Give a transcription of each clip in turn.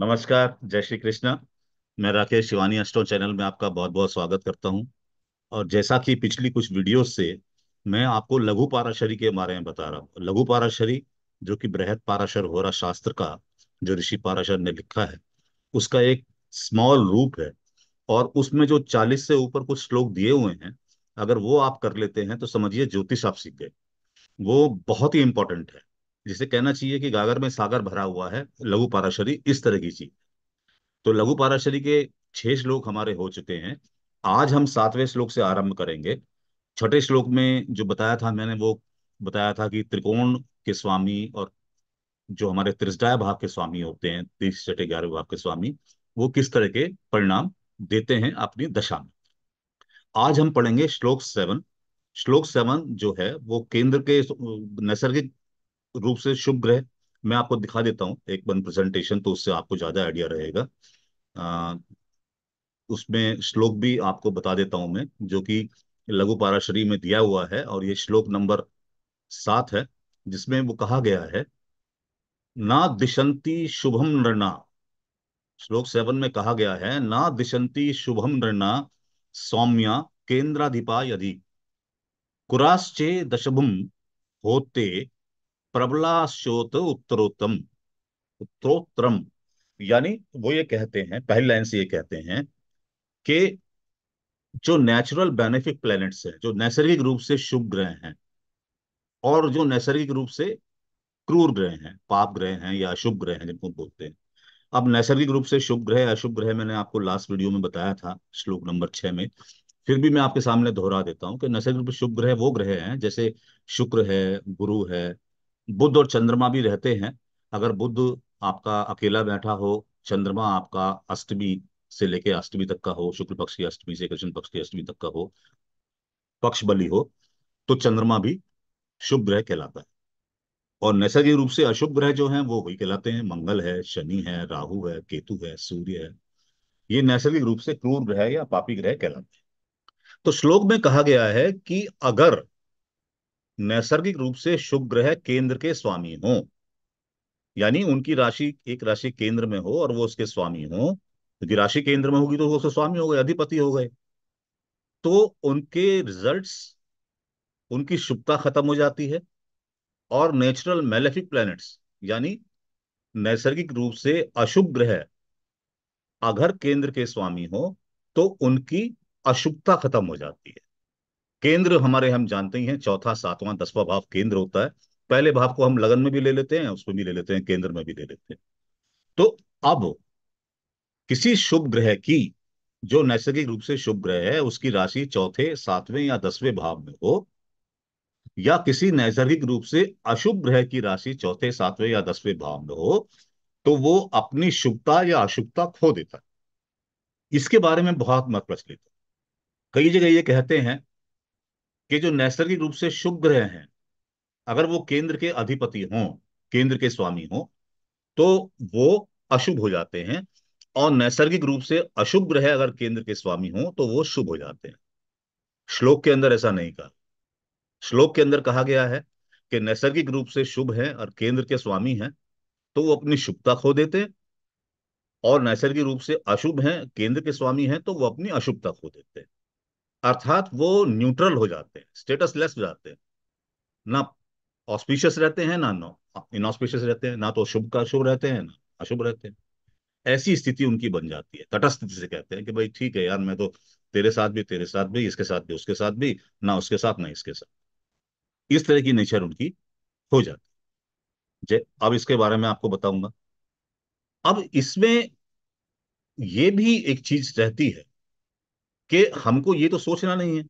नमस्कार जय श्री कृष्णा मैं राकेश शिवानी अष्टो चैनल में आपका बहुत बहुत स्वागत करता हूं और जैसा कि पिछली कुछ वीडियो से मैं आपको लघु पाराशरी के बारे में बता रहा हूँ लघु पाराशरी जो कि बृहद पाराशर होरा शास्त्र का जो ऋषि पाराशर ने लिखा है उसका एक स्मॉल रूप है और उसमें जो चालीस से ऊपर कुछ श्लोक दिए हुए हैं अगर वो आप कर लेते हैं तो समझिए ज्योतिष आप सीख गए वो बहुत ही इंपॉर्टेंट है जिसे कहना चाहिए कि गागर में सागर भरा हुआ है लघु पाराशरी इस तरह की चीज तो लघु पाराशरी के छह श्लोक हमारे हो चुके हैं आज हम सातवें श्लोक से आरंभ करेंगे छठे श्लोक में जो बताया था मैंने वो बताया था कि त्रिकोण के स्वामी और जो हमारे त्रिजाय भाग के स्वामी होते हैं तीस छठे ग्यारह भाग के स्वामी वो किस तरह के परिणाम देते हैं अपनी दशा में आज हम पढ़ेंगे श्लोक सेवन श्लोक सेवन जो है वो केंद्र के नैसर्गिक रूप से शुभ ग्रह मैं आपको दिखा देता हूँ एक वन प्रेजेंटेशन तो उससे आपको ज्यादा आइडिया रहेगा उसमें श्लोक भी आपको बता देता हूं मैं जो कि लघु पाराशरी में दिया हुआ है और ये श्लोक नंबर सात है जिसमें वो कहा गया है ना दिशंती शुभम नृणा श्लोक सेवन में कहा गया है ना दिशंती शुभम नृणा सौम्या केंद्राधिपा यदि कुराश्चे दशभुम होते प्रबलाशोत उत्तरोत्तम उत्तरोत्तरम यानी वो ये कहते हैं पहली लाइन से ये कहते हैं कि जो नेचुरल बेनिफिक प्लैनेट्स हैं जो नैसर्गिक रूप से शुभ ग्रह हैं और जो नैसर्गिक रूप से क्रूर ग्रह हैं पाप ग्रह हैं या अशुभ ग्रह हैं जिनको बोलते हैं अब नैसर्गिक रूप से शुभ ग्रह अशुभ ग्रह मैंने आपको लास्ट वीडियो में बताया था श्लोक नंबर छह में फिर भी मैं आपके सामने दोहरा देता हूं कि नैसर्गिक रूप से शुभ ग्रह वो ग्रह हैं जैसे शुक्र है गुरु है बुद्ध और चंद्रमा भी रहते हैं अगर बुद्ध आपका अकेला बैठा हो चंद्रमा आपका अष्टमी से लेके अष्टमी तक का हो शुक्ल पक्ष की अष्टमी से कृष्ण पक्ष की अष्टमी तक का हो पक्ष बलि हो तो चंद्रमा भी शुभ ग्रह कहलाता है और नैसर्गिक रूप से अशुभ ग्रह जो हैं वो वही कहलाते हैं मंगल है शनि है राहु है केतु है सूर्य है ये नैसर्गिक रूप से क्रूर ग्रह या पापी ग्रह कहलाते हैं तो श्लोक में कहा गया है कि अगर नैसर्गिक रूप से शुभ ग्रह केंद्र के स्वामी हो यानी उनकी राशि एक राशि केंद्र में हो और वो उसके स्वामी हो क्योंकि तो राशि केंद्र में होगी तो वो उसके स्वामी हो गए अधिपति हो गए तो उनके रिजल्ट्स उनकी शुभता खत्म हो जाती है और नेचुरल मेलेफिक प्लैनेट्स यानी नैसर्गिक रूप से अशुभ ग्रह अगर केंद्र के स्वामी हो तो उनकी अशुभता खत्म हो जाती है केंद्र हमारे हम जानते ही हैं चौथा सातवां दसवां भाव केंद्र होता है पहले भाव को हम लगन में भी ले लेते हैं उसमें भी ले लेते हैं केंद्र में भी ले लेते हैं तो अब किसी शुभ ग्रह की जो नैसर्गिक रूप से शुभ ग्रह है उसकी राशि चौथे सातवें या दसवें भाव में हो या किसी नैसर्गिक रूप से अशुभ ग्रह की राशि चौथे सातवें या दसवें भाव में हो तो वो अपनी शुभता या अशुभता खो देता है इसके बारे में बहुत मत प्रचलित है कई जगह ये कहते हैं कि जो नैसर्गिक रूप से शुभ ग्रह हैं अगर वो केंद्र के अधिपति हों केंद्र के स्वामी हों तो वो अशुभ हो जाते हैं और नैसर्गिक रूप से अशुभ ग्रह अगर केंद्र के स्वामी हों तो वो शुभ हो जाते हैं श्लोक के अंदर ऐसा नहीं कहा श्लोक के अंदर कहा गया है कि नैसर्गिक रूप से शुभ है और केंद्र के स्वामी हैं तो वो अपनी शुभता खो देते और नैसर्गिक रूप से अशुभ हैं केंद्र के स्वामी हैं तो वो अपनी अशुभता खो देते हैं अर्थात वो न्यूट्रल हो जाते हैं स्टेटस लेस हो जाते हैं ना ऑस्पिशियस रहते हैं ना नो इनऑस्पिशियस रहते हैं ना तो शुभ का शुभ रहते हैं ना अशुभ रहते हैं ऐसी स्थिति उनकी बन जाती है तटस्थ जिसे कहते हैं कि भाई ठीक है यार मैं तो तेरे साथ भी तेरे साथ भी इसके साथ भी उसके साथ भी ना उसके साथ ना इसके साथ इस तरह की नेचर उनकी हो जाती है अब इसके बारे में आपको बताऊंगा अब इसमें यह भी एक चीज रहती है कि हमको ये तो सोचना नहीं है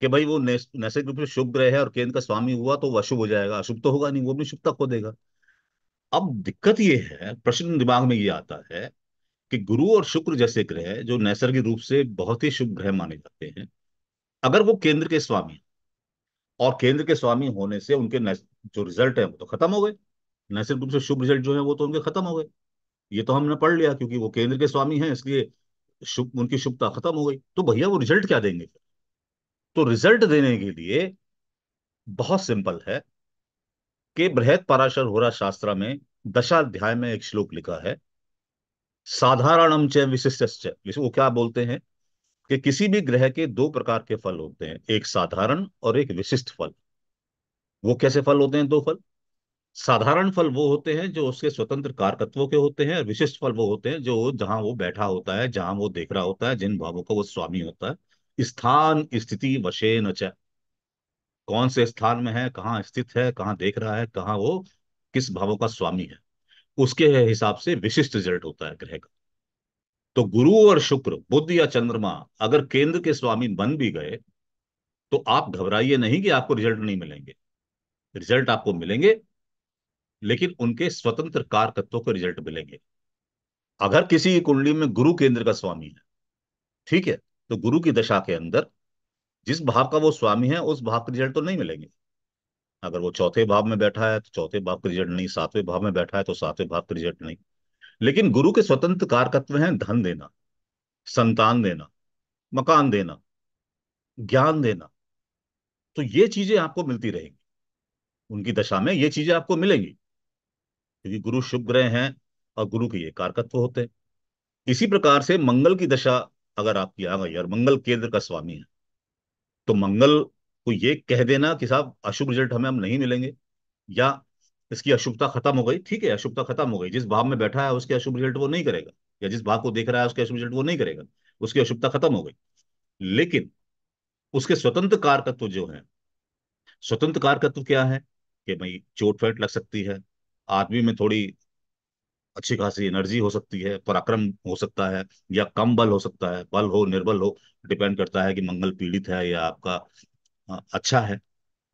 कि भाई वो नैसर्गिक रूप से शुभ ग्रह है और केंद्र का स्वामी हुआ तो अशुभ हो जाएगा अशुभ तो होगा नहीं वो शुभ शुभता खो देगा अब दिक्कत ये है प्रश्न दिमाग में ये आता है कि गुरु और शुक्र जैसे ग्रह जो नैसर्गिक रूप से बहुत ही शुभ ग्रह माने जाते हैं अगर वो केंद्र के स्वामी और केंद्र के स्वामी होने से उनके जो रिजल्ट है वो तो खत्म हो गए नैसर्गिक रूप से शुभ रिजल्ट जो है वो तो उनके खत्म हो गए ये तो हमने पढ़ लिया क्योंकि वो केंद्र के स्वामी हैं इसलिए शुभ उनकी शुभता खत्म हो गई तो भैया वो रिजल्ट क्या देंगे तो रिजल्ट देने के लिए बहुत सिंपल है कि बृहद पराशर होरा शास्त्र में दशाध्याय में एक श्लोक लिखा है साधारणम च विशिष्ट वो क्या बोलते हैं कि किसी भी ग्रह के दो प्रकार के फल होते हैं एक साधारण और एक विशिष्ट फल वो कैसे फल होते हैं दो फल साधारण फल वो होते हैं जो उसके स्वतंत्र कारकत्वों के होते हैं और विशिष्ट फल वो होते हैं जो जहाँ वो बैठा होता है जहां वो देख रहा होता है जिन भावों का वो स्वामी होता है स्थान स्थिति वशे न कौन से स्थान में है कहाँ स्थित है कहाँ देख रहा है कहाँ वो किस भावों का स्वामी है उसके हिसाब से विशिष्ट रिजल्ट होता है ग्रह का तो गुरु और शुक्र बुद्ध या चंद्रमा अगर केंद्र के स्वामी बन भी गए तो आप घबराइए नहीं कि आपको रिजल्ट नहीं मिलेंगे रिजल्ट आपको मिलेंगे लेकिन उनके स्वतंत्र कार तत्वों के रिजल्ट मिलेंगे अगर किसी कुंडली में गुरु केंद्र का स्वामी है ठीक है तो गुरु की दशा के अंदर जिस भाव का वो स्वामी है उस भाव के रिजल्ट तो नहीं मिलेंगे अगर वो चौथे भाव में बैठा है तो चौथे भाव का रिजल्ट नहीं सातवें भाव में बैठा है तो सातवें भाव का रिजल्ट नहीं लेकिन गुरु के स्वतंत्र कारकत्व हैं धन देना संतान देना मकान देना ज्ञान देना तो ये चीजें आपको मिलती रहेंगी उनकी दशा में ये चीजें आपको मिलेंगी क्योंकि गुरु शुभ ग्रह हैं और गुरु के ये कारकत्व होते हैं इसी प्रकार से मंगल की दशा अगर आपकी आ गई और मंगल केंद्र का स्वामी है तो मंगल को ये कह देना कि साहब अशुभ रिजल्ट हमें हम नहीं मिलेंगे या इसकी अशुभता खत्म हो गई ठीक है अशुभता खत्म हो गई जिस भाव में बैठा है उसके अशुभ रिजल्ट वो नहीं करेगा या जिस भाव को देख रहा है उसके अशुभ रिजल्ट वो नहीं करेगा उसकी अशुभता खत्म हो गई लेकिन उसके स्वतंत्र कारकत्व जो है स्वतंत्र कारकत्व क्या है कि भाई चोट फेट लग सकती है आदमी में थोड़ी अच्छी खासी एनर्जी हो सकती है पराक्रम हो सकता है या कम बल हो सकता है बल हो निर्बल हो डिपेंड करता है कि मंगल पीड़ित है या आपका अच्छा है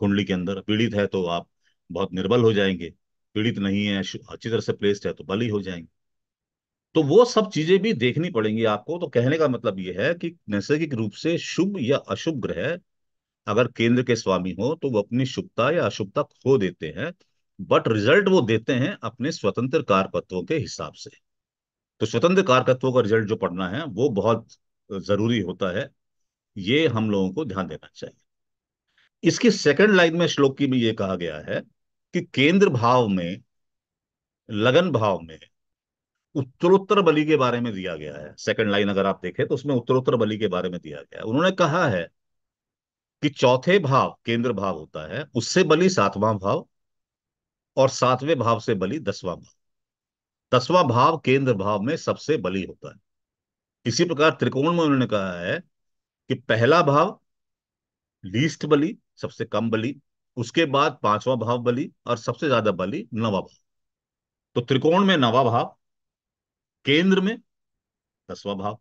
कुंडली के अंदर पीड़ित है तो आप बहुत निर्बल हो जाएंगे पीड़ित नहीं है अच्छी तरह से प्लेस्ड है तो बल ही हो जाएंगे तो वो सब चीजें भी देखनी पड़ेंगी आपको तो कहने का मतलब ये है कि नैसर्गिक रूप से शुभ या अशुभ ग्रह अगर केंद्र के स्वामी हो तो वो अपनी शुभता या अशुभता खो देते हैं बट रिजल्ट वो देते हैं अपने स्वतंत्र कारकत्वों के हिसाब से तो स्वतंत्र कारकत्वों का रिजल्ट जो पढ़ना है वो बहुत जरूरी होता है ये हम लोगों को ध्यान देना चाहिए इसकी सेकंड लाइन में श्लोक की में ये कहा गया है कि केंद्र भाव में लगन भाव में उत्तरोत्तर बलि के बारे में दिया गया है सेकंड लाइन अगर आप देखें तो उसमें उत्तरोत्तर बलि के बारे में दिया गया है उन्होंने कहा है कि चौथे भाव केंद्र भाव होता है उससे बलि सातवां भाव और सातवें भाव से बली दसवां भाव दसवां भाव केंद्र भाव में सबसे बली होता है इसी प्रकार त्रिकोण में उन्होंने कहा है कि पहला भाव लीस्ट बली सबसे कम बली उसके बाद पांचवा भाव बली और सबसे ज्यादा बली नवा भाव तो त्रिकोण में नवा भाव केंद्र में दसवा भाव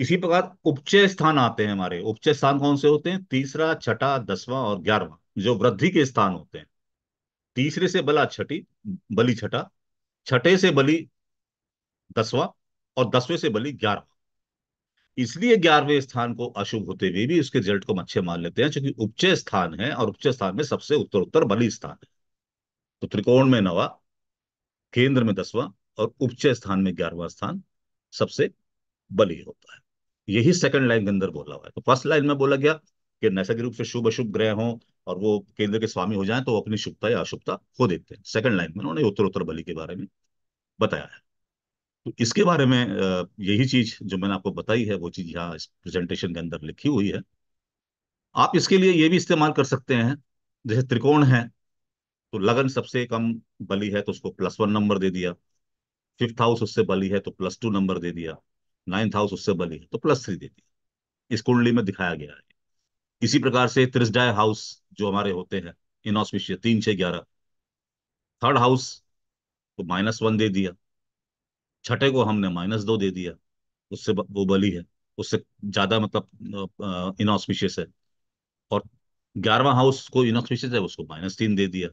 इसी प्रकार उपचय स्थान आते हैं हमारे उपचय स्थान कौन से होते हैं तीसरा छठा दसवां और ग्यारहवा जो वृद्धि के स्थान होते हैं तीसरे से बला छठी बलि छठा छठे से बलि दसवा और दसवें से बलि ग्यारहवा इसलिए ग्यारहवें स्थान को अशुभ होते हुए भी उसके रिजल्ट को अच्छे मान लेते हैं क्योंकि उपचय स्थान है और उपचय स्थान में सबसे उत्तर उत्तर बलि स्थान है तो त्रिकोण में नवा केंद्र में दसवा और उपचय स्थान में ग्यारहवा स्थान सबसे बलि होता है यही सेकंड लाइन के अंदर बोला हुआ है तो फर्स्ट लाइन में बोला गया कि नैसर्गिक रूप से शुभ अशुभ ग्रह हो और वो केंद्र के स्वामी हो जाए तो वो अपनी शुभता या अशुभता खो देते हैं सेकंड लाइन में उन्होंने उत्तर उत्तर बलि के बारे में बताया है तो इसके बारे में यही चीज जो मैंने आपको बताई है वो चीज यहाँ इस प्रेजेंटेशन के अंदर लिखी हुई है आप इसके लिए ये भी इस्तेमाल कर सकते हैं जैसे त्रिकोण है तो लगन सबसे कम बली है तो उसको प्लस वन नंबर दे दिया फिफ्थ हाउस उससे बली है तो प्लस टू नंबर दे दिया नाइन्थ हाउस उससे बली है तो प्लस थ्री दे दिया इस कुंडली में दिखाया गया है इसी प्रकार से त्रिजाय हाउस जो हमारे होते हैं ऑस्पिशिय तीन छह ग्यारह थर्ड हाउस को माइनस वन दे दिया छठे को हमने माइनस दो दे दिया उससे वो बली है उससे ज़्यादा मतलब इनऑस्पिशियस है और ग्यारहवा हाउस को इनऑस्पिशियस है उसको माइनस तीन दे दिया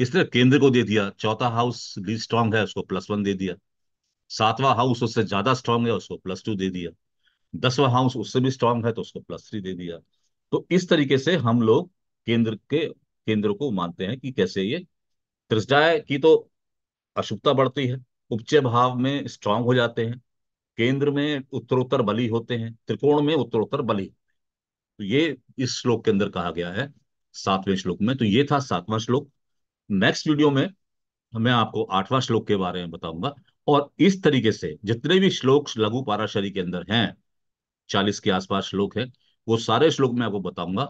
इस तरह केंद्र को दे दिया चौथा हाउस लीड स्ट्रांग है उसको प्लस वन दे दिया सातवां हाउस उससे ज़्यादा स्ट्रांग है उसको प्लस टू दे दिया दसवां हाउस उससे भी स्ट्रांग है तो उसको प्लस थ्री दे दिया तो इस तरीके से हम लोग केंद्र के केंद्र को मानते हैं कि कैसे ये त्रिजा की तो अशुभता बढ़ती है उपचय भाव में स्ट्रांग हो जाते हैं केंद्र में उत्तरोत्तर बलि होते हैं त्रिकोण में उत्तरोत्तर बलि तो ये इस श्लोक के अंदर कहा गया है सातवें श्लोक में तो ये था सातवां श्लोक नेक्स्ट वीडियो में मैं आपको आठवां श्लोक के बारे में बताऊंगा और इस तरीके से जितने भी श्लोक लघु पाराशरी के अंदर हैं चालीस के आसपास श्लोक है वो सारे श्लोक मैं आपको बताऊंगा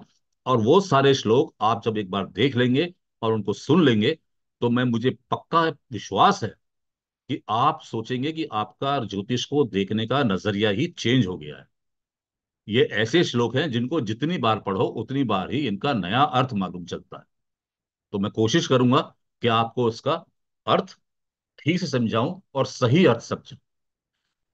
और वो सारे श्लोक आप जब एक बार देख लेंगे और उनको सुन लेंगे तो मैं मुझे पक्का विश्वास है कि आप सोचेंगे कि आपका ज्योतिष को देखने का नजरिया ही चेंज हो गया है ये ऐसे श्लोक हैं जिनको जितनी बार पढ़ो उतनी बार ही इनका नया अर्थ मालूम चलता है तो मैं कोशिश करूंगा कि आपको इसका अर्थ ठीक से समझाऊं और सही अर्थ समझाऊं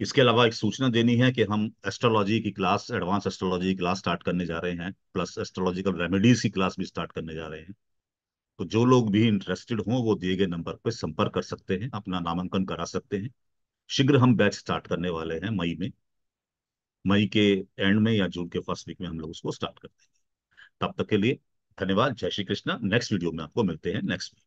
इसके अलावा एक सूचना देनी है कि हम एस्ट्रोलॉजी की क्लास एडवांस एस्ट्रोलॉजी की क्लास स्टार्ट करने जा रहे हैं प्लस एस्ट्रोलॉजिकल रेमेडीज की क्लास भी स्टार्ट करने जा रहे हैं तो जो लोग भी इंटरेस्टेड हों वो दिए गए नंबर पर संपर्क कर सकते हैं अपना नामांकन करा सकते हैं शीघ्र हम बैच स्टार्ट करने वाले हैं मई में मई के एंड में या जून के फर्स्ट वीक में हम लोग उसको स्टार्ट कर देंगे तब तक के लिए धन्यवाद जय श्री कृष्णा नेक्स्ट वीडियो में आपको मिलते हैं नेक्स्ट